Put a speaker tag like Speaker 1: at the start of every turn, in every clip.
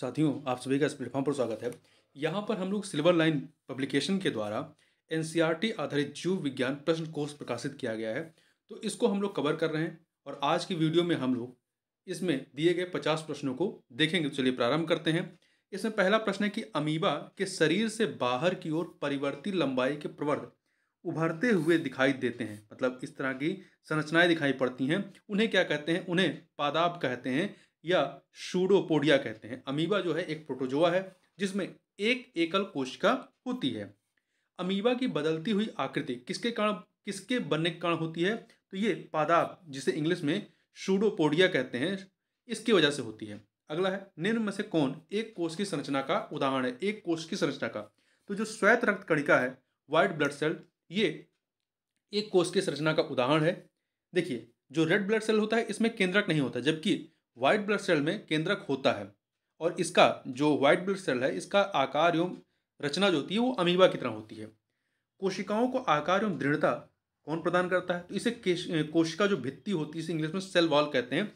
Speaker 1: साथियों आप सभी का इस प्लेटफॉर्म पर स्वागत है यहाँ पर हम लोग सिल्वर लाइन पब्लिकेशन के द्वारा एन आधारित जीव विज्ञान प्रश्न कोर्स प्रकाशित किया गया है तो इसको हम लोग कवर कर रहे हैं और आज की वीडियो में हम लोग इसमें दिए गए पचास प्रश्नों को देखेंगे तो चलिए प्रारंभ करते हैं इसमें पहला प्रश्न है कि अमीबा के शरीर से बाहर की ओर परिवर्ती लंबाई के प्रवर्ध उभरते हुए दिखाई देते हैं मतलब इस तरह की संरचनाएं दिखाई पड़ती हैं उन्हें क्या कहते हैं उन्हें पादाब कहते हैं या शूडोपोडिया कहते हैं अमीबा जो है एक प्रोटोजोआ है जिसमें एक एकल कोशिका होती है अमीबा की बदलती हुई आकृति किसके कारण किसके बनने के कारण होती है तो ये पादाब जिसे इंग्लिश में शूडोपोडिया कहते हैं इसकी वजह से होती है अगला है निम्न में से कौन एक कोष की संरचना का उदाहरण है एक कोष की संरचना का तो जो श्वेत रक्त कणिका है वाइट ब्लड सेल ये एक कोष की संरचना का उदाहरण है देखिए जो रेड ब्लड सेल होता है इसमें केंद्रक नहीं होता जबकि व्हाइट ब्लड सेल में केंद्रक होता है और इसका जो व्हाइट ब्लड सेल है इसका आकार एवं रचना जो होती है वो अमीबा की तरह होती है कोशिकाओं को आकार एवं दृढ़ता कौन प्रदान करता है तो इसे कोशिका जो भित्ति होती है इसे इंग्लिश में सेल वॉल कहते हैं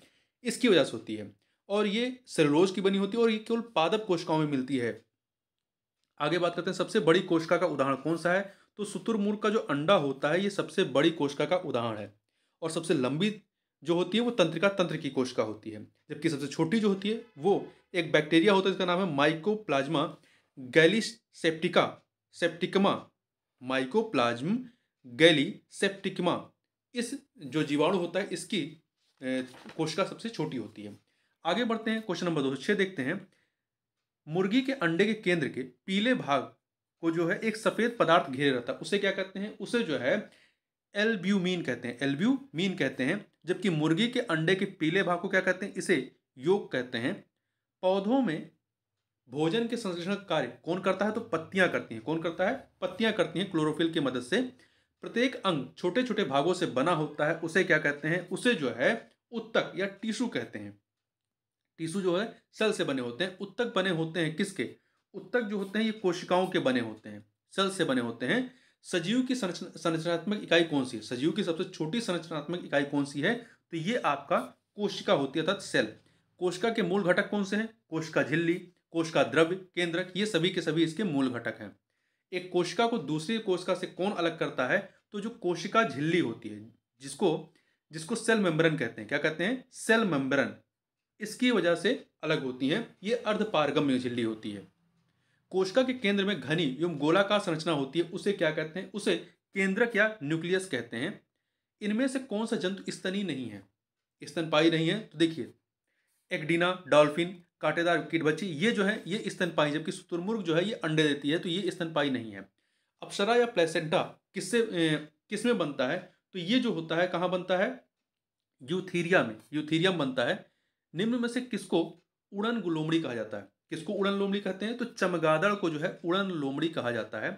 Speaker 1: इसकी वजह से होती है और ये सेलोज की बनी होती है और ये केवल पादप कोशिकाओं में मिलती है आगे बात करते हैं सबसे बड़ी कोशिका का उदाहरण कौन सा है तो सुतुरमुर्ग का जो अंडा होता है ये सबसे बड़ी कोशिका का उदाहरण है और सबसे लंबी जो होती है वो तंत्रिका तंत्र की कोशिका होती है जबकि सबसे छोटी जो होती है वो एक बैक्टीरिया होता है जिसका नाम है प्लाज्मा गैली सेप्टिका सेप्टिकमा माइको गैली सेप्टिकमा इस जो जीवाणु होता है इसकी कोशिका सबसे छोटी होती है आगे बढ़ते हैं क्वेश्चन नंबर दो सौ छः देखते हैं मुर्गी के अंडे के केंद्र के पीले भाग को जो है एक सफ़ेद पदार्थ घेरे रहता है उसे क्या कहते हैं उसे जो है एल्ब्यूमीन कहते हैं एल्ब्यूमीन कहते हैं जबकि मुर्गी के अंडे के पीले भाग को क्या कहते हैं इसे योग कहते हैं पौधों में भोजन के संश्लेषण कार्य कौन करता है तो पत्तियां करती हैं कौन करता है पत्तियां करती हैं क्लोरोफिल की मदद से प्रत्येक अंग छोटे छोटे भागों से बना होता है उसे क्या कहते हैं उसे जो है उत्तक या टिशू कहते हैं टिशू जो है सेल से बने होते हैं उत्तक बने होते हैं किसके उत्तक जो होते हैं ये कोशिकाओं के बने होते हैं सेल से बने होते हैं सजीव की संरचनात्मक इकाई कौन सी है सजीव की सबसे छोटी संरचनात्मक इकाई कौन सी है तो ये आपका कोशिका होती है अर्थात सेल कोशिका के मूल घटक कौन से हैं कोशिका झिल्ली कोशिका द्रव्य केंद्रक ये सभी के सभी इसके मूल घटक हैं एक कोशिका को दूसरी कोशिका से कौन अलग करता है तो जो कोशिका झिल्ली होती है जिसको जिसको सेल मेम्बरन कहते हैं क्या कहते हैं सेल मेम्बरन इसकी वजह से अलग होती है ये अर्धपारगम्य झिल्ली होती है कोशिका के केंद्र में घनी एवं गोलाकार संरचना होती है उसे क्या कहते हैं उसे केंद्रक या न्यूक्लियस कहते हैं इनमें से कौन सा जंतु स्तनी नहीं है स्तनपाई नहीं है तो देखिए एक्डिना डॉल्फिन कांटेदार कीट बच्ची ये जो है ये स्तनपाई जबकि सुतुरमुर्ग जो है ये अंडे देती है तो ये स्तनपाई नहीं है अप्सरा या प्लेसेंटा किससे किसमें बनता है तो ये जो होता है कहाँ बनता है यूथीरिया में यूथीरियम बनता है निम्न में से किसको उड़न गुलोमड़ी कहा जाता है किसको उड़न लोमड़ी कहते हैं तो चमगादड़ को जो है उड़न लोमड़ी कहा जाता है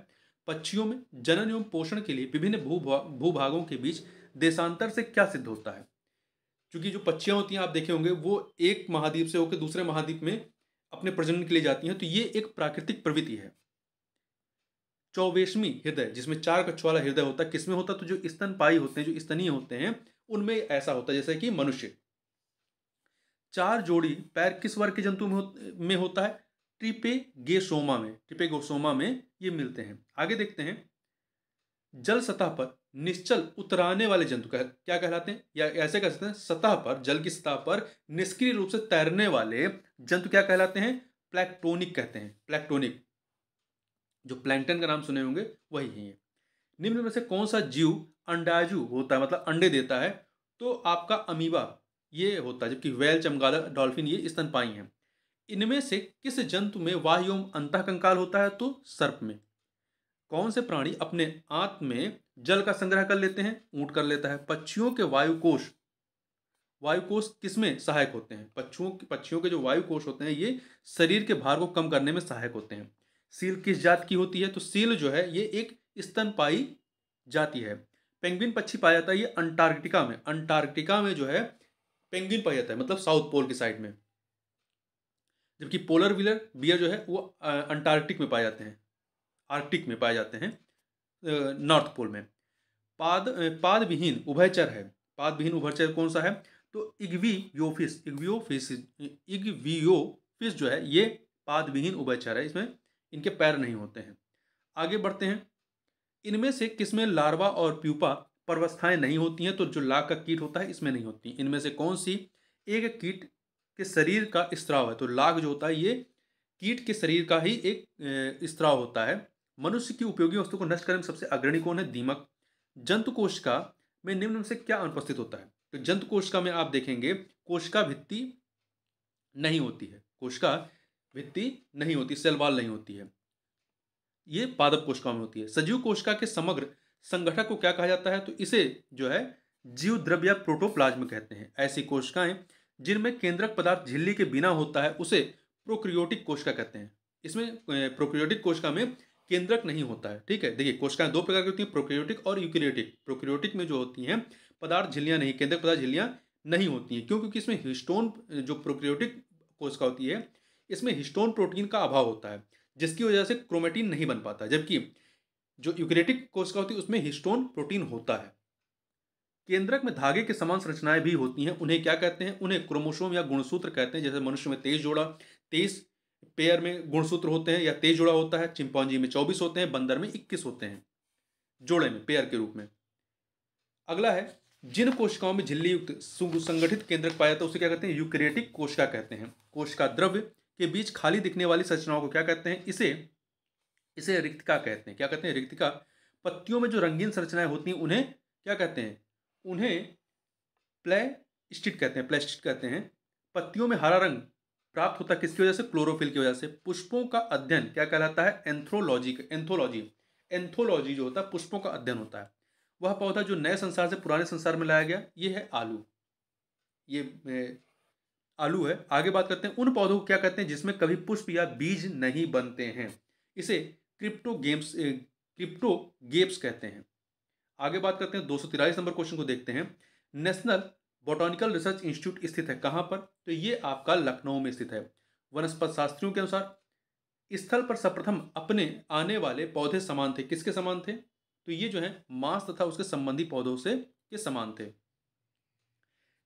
Speaker 1: पक्षियों में जनन एवं पोषण के लिए विभिन्न भू भूभागों के बीच देशांतर से क्या सिद्ध होता है क्योंकि जो पक्षियाँ होती हैं आप देखे होंगे वो एक महाद्वीप से होकर दूसरे महाद्वीप में अपने प्रजनन के लिए जाती हैं तो ये एक प्राकृतिक प्रवृत्ति है चौवेशमी हृदय जिसमें चार कच्छ वाला हृदय होता है किसमें होता है तो जो स्तनपाई होते हैं जो स्तनीय होते हैं उनमें ऐसा होता है जैसे कि मनुष्य चार जोड़ी पैर किस वर्ग के जंतु में, हो, में होता है गेसोमा में गोसोमा में ये मिलते हैं आगे देखते हैं जल सतह पर निश्चल उतराने वाले जंतु कह, क्या कहलाते हैं या ऐसे कह सकते हैं सतह पर जल की सतह पर निष्क्रिय रूप से तैरने वाले जंतु क्या कहलाते हैं प्लैक्टोनिक कहते हैं प्लैक्टोनिक जो प्लैंटन का नाम सुने होंगे वही है निम्न में से कौन सा जीव अंडाजू होता है मतलब अंडे देता है तो आपका अमीबा ये होता है जबकि वेल चमगादड़ डॉल्फिन ये स्तनपाई हैं इनमें से किस जंतु में वाह एवं कंकाल होता है तो सर्प में कौन से प्राणी अपने आंत में जल का संग्रह कर लेते हैं ऊँट कर लेता है पक्षियों के वायुकोश वायुकोश किसमें सहायक होते हैं पक्षियों के पक्षियों के जो वायुकोश होते हैं ये शरीर के भार को कम करने में सहायक होते हैं सील किस जात की होती है तो सील जो है ये एक स्तनपाई जाती है पेंगुइन पक्षी पाया जाता है ये अंटार्कटिका में अंटार्कटिका में जो है पेंगुइन पाया जाता है मतलब साउथ पोल की साइड में जबकि पोलर व्हीलर बियर जो है वो अंटार्कटिक में पाए जाते हैं आर्कटिक में पाए जाते हैं नॉर्थ पोल में पाद पाद विहीन उभयचर है पाद विहीन उभयचर कौन सा है तो इग्वी योफिस इग्वियो फिस इग्वियो फिस जो है ये पाद विहीन उभयचर है इसमें इनके पैर नहीं होते हैं आगे बढ़ते हैं इनमें से किसमें लार्वा और प्यूपा पर्वस्थाएं नहीं होती हैं तो जो लाख का कीट होता है इसमें नहीं होती इनमें से कौन सी एक कीट के शरीर का स्त्राव है तो लाग जो होता है ये कीट के शरीर का ही एक स्त्राव होता है मनुष्य की उपयोगी वस्तु को नष्ट करने में सबसे अग्रणी कौन है दीमक जंतु कोशिका में निम्न से क्या अनुपस्थित होता है तो जंतु कोशिका में आप देखेंगे कोशिका भित्ति नहीं होती है कोशिका भित्ति नहीं होती सेलवाल नहीं होती है ये पादप कोशिका में होती है सजीव कोशिका के समग्र संगठक को क्या कहा जाता है तो इसे जो है जीव द्रव्य या प्रोटोप्लाज्म कहते हैं ऐसी कोशिकाएं जिनमें केंद्रक पदार्थ झिल्ली के बिना होता है उसे प्रोक्रियोटिक कोशिका कहते हैं इसमें प्रोक्रियोटिक कोशिका में केंद्रक नहीं होता है ठीक है देखिए कोशिकाएं दो प्रकार की होती हैं प्रोक्रियोटिक और यूक्रियोटिक प्रोक्रियोटिक में जो होती हैं पदार्थ झिल्लियाँ नहीं केंद्रक पदार्थ झिल्लियाँ नहीं होती हैं क्यों क्योंकि इसमें हिस्टोन जो प्रोक्रियोटिक कोशिका होती है इसमें हिस्टोन प्रोटीन का अभाव होता है जिसकी वजह से क्रोमेटीन नहीं बन पाता जबकि जो यूक्रेटिक कोशिका होती है उसमें हिस्टोन प्रोटीन होता है केंद्रक में धागे के समान संरचनाएं भी होती हैं उन्हें क्या कहते हैं उन्हें क्रोमोसोम या गुणसूत्र कहते हैं जैसे मनुष्य में तेईस जोड़ा तेईस पेयर में गुणसूत्र होते हैं या तेज जोड़ा होता है चिंपांजी में चौबीस होते हैं बंदर में इक्कीस होते हैं जोड़े में पेयर के रूप में अगला है जिन कोशिकाओं में झिल्ली युक्त संगठित केंद्रक पाया जाता है उसे क्या कहते हैं यूक्रेटिक कोशिका कहते हैं कोशिका द्रव्य के बीच खाली दिखने वाली संरचनाओं को क्या कहते हैं इसे इसे रिक्तिका कहते हैं क्या कहते हैं रिक्तिका पत्तियों में जो रंगीन संरचनाएं होती हैं उन्हें क्या कहते हैं उन्हें प्लेस्टिट कहते हैं प्लेस्टिट कहते हैं पत्तियों में हरा रंग प्राप्त होता किसकी वजह से क्लोरोफिल की वजह से पुष्पों का अध्ययन क्या कहलाता है एंथ्रोलॉजी एंथोलॉजी एंथोलॉजी जो होता है पुष्पों का अध्ययन होता है वह पौधा जो नए संसार से पुराने संसार में लाया गया ये है आलू ये आलू है आगे बात करते हैं उन पौधों को क्या कहते हैं जिसमें कभी पुष्प या बीज नहीं बनते हैं इसे क्रिप्टो गेम्स क्रिप्टो गेप्स कहते हैं आगे बात करते हैं दो नंबर क्वेश्चन को देखते हैं नेशनल बोटानिकल रिसर्च इंस्टीट्यूट स्थित है कहाँ पर तो ये आपका लखनऊ में स्थित है वनस्पत शास्त्रियों के अनुसार स्थल पर सर्वप्रथम अपने आने वाले पौधे समान थे किसके समान थे तो ये जो है मांस तथा उसके संबंधी पौधों से के समान थे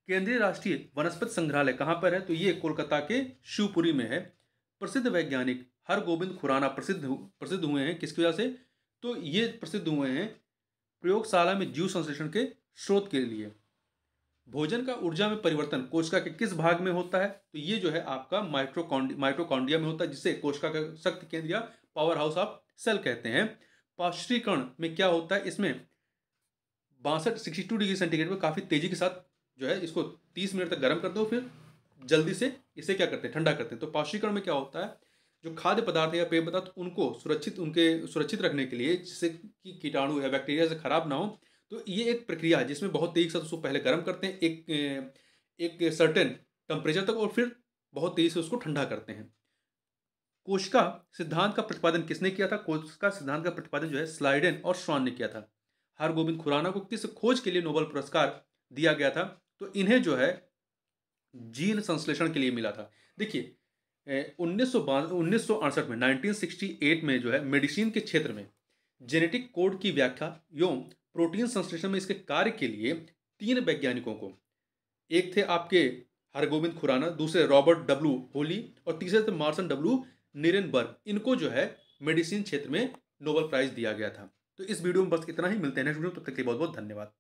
Speaker 1: केंद्रीय राष्ट्रीय वनस्पति संग्रहालय कहाँ पर है तो ये कोलकाता के शिवपुरी में है प्रसिद्ध वैज्ञानिक हर गोविंद खुराना प्रसिद्ध प्रसिद्ध हुए हैं किसकी वजह से तो ये प्रसिद्ध हुए हैं प्रयोगशाला में जीव संश्लेषण के स्रोत के लिए भोजन का ऊर्जा में परिवर्तन कोशिका के किस भाग में होता है तो ये जो है आपका माइक्रोकॉन्ड माइक्रोकॉन्डिया में होता है जिसे कोशिका का शक्ति केंद्र या पावर हाउस ऑफ सेल कहते हैं पाश्चरीकरण में क्या होता है इसमें बासठ सिक्सटी टू डिग्री सेंटीग्रेड में काफ़ी तेज़ी के साथ जो है इसको तीस मिनट तक गर्म कर दो फिर जल्दी से इसे क्या करते हैं ठंडा करते हैं तो पाश्चरीकरण में क्या होता है जो खाद्य पदार्थ या पेय पदार्थ उनको सुरक्षित उनके सुरक्षित रखने के लिए जिससे कि कीटाणु या बैक्टीरिया से खराब ना हो तो ये एक प्रक्रिया है जिसमें बहुत तेज़ी से उसको पहले गर्म करते हैं एक एक सर्टेन टेम्परेचर तक और फिर बहुत तेज़ी से उसको ठंडा करते हैं कोशिका सिद्धांत का प्रतिपादन किसने किया था कोशिका सिद्धांत का प्रतिपादन जो है स्लाइडेन और श्रॉन ने किया था हर गोविंद खुराना को किस खोज के लिए नोबल पुरस्कार दिया गया था तो इन्हें जो है जीन संश्लेषण के लिए मिला था देखिए उन्नीस सौ में 1968 में जो है मेडिसिन के क्षेत्र में जेनेटिक कोड की व्याख्या एवं प्रोटीन संश्लेषण में इसके कार्य के लिए तीन वैज्ञानिकों को एक थे आपके हरगोविंद खुराना दूसरे रॉबर्ट डब्ल्यू होली और तीसरे थे मार्सन डब्ल्यू निरनबर्ग इनको जो है मेडिसिन क्षेत्र में नोबल प्राइज दिया गया था तो इस वीडियो में बस इतना ही मिलते हैं नेक्स्ट वीडियो तब तक के लिए बहुत बहुत धन्यवाद